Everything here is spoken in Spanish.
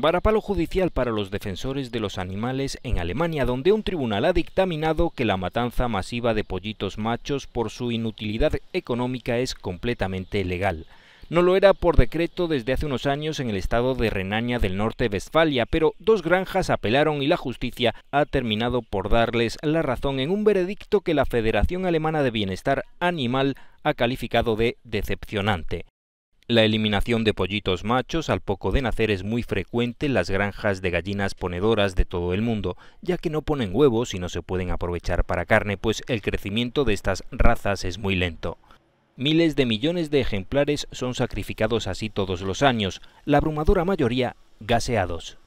Barapalo judicial para los defensores de los animales en Alemania, donde un tribunal ha dictaminado que la matanza masiva de pollitos machos por su inutilidad económica es completamente legal. No lo era por decreto desde hace unos años en el estado de Renania del Norte-Westfalia, pero dos granjas apelaron y la justicia ha terminado por darles la razón en un veredicto que la Federación Alemana de Bienestar Animal ha calificado de decepcionante. La eliminación de pollitos machos al poco de nacer es muy frecuente en las granjas de gallinas ponedoras de todo el mundo, ya que no ponen huevos y no se pueden aprovechar para carne, pues el crecimiento de estas razas es muy lento. Miles de millones de ejemplares son sacrificados así todos los años, la abrumadora mayoría gaseados.